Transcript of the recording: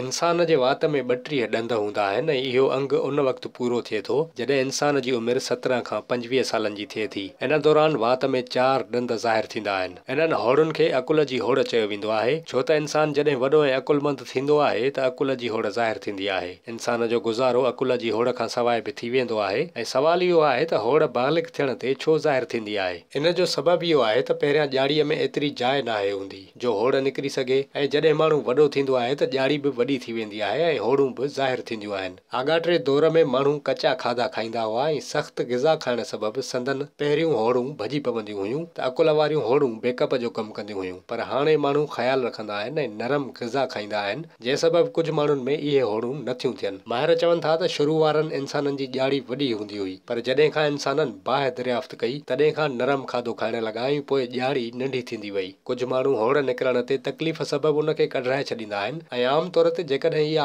इंसान जे वात में ॿटीह ॾंद हूंदा आहिनि ऐं इहो अंगु उन वक़्तु पूरो थिए थो जॾहिं इंसान जी उमिरि सत्रहं खां पंजवीह सालनि जी थिए थी इन दौरान वात में चार ॾंद ज़ाहिर थींदा आहिनि इन्हनि होड़नि खे अकुल जी होड़ चयो वेंदो आहे छो त इंसान जॾहिं वॾो ऐं अकुलमंदु थींदो आहे त अकुल जी होड़ ज़ाहिर थींदी आहे इंसान जो गुज़ारो अकुल जी होड़ खां सवाइ बि थी वेंदो आहे ऐं सुवालु इहो आहे त होड़ बालिक थियण ते छो ज़ाहिर थींदी आहे इन जो सबबु इहो आहे त पहिरियां ॾियारीअ में एतिरी जाइ नाहे हूंदी जो होड़ निकरी सघे ऐं जॾहिं माण्हू वॾो थींदो आहे त ॾिआरी बि वॾी थी वेंदी आहे ऐं होड़ूं बि ज़ाहिरु थींदियूं आहिनि आगाटे दौर में माण्हू कचा खाधा खाईंदा हुआ ऐं सख़्तु गिज़ा खाइण सबबि संदन पहिरियूं होड़ूं भॼी पवंदियूं हुयूं त अकुल वारियूं होड़ूं बेकअप जो कमु कंदियूं हुयूं पर हाणे माण्हू ख़्यालु रखंदा आहिनि ऐं नरम गिज़ा खाईंदा आहिनि जंहिं सबबि कुझु माण्हुनि में इहे होड़ूं नथियूं थियनि माहिर चवनि था त शुरू वारनि इंसाननि जी ॼाड़ी वॾी हूंदी हुई पर जॾहिं खां इंसाननि बाहि दरियाफ़्त कई तॾहिं खां नरम खाधो खाइण लॻा ऐं पोइ ॼारी नंढी थींदी वई कुझु माण्हू होड़ निकिरण ते तकलीफ़ सबबु हुन कढाए छॾींदा आहिनि ऐं आमतौर जेकॾहिं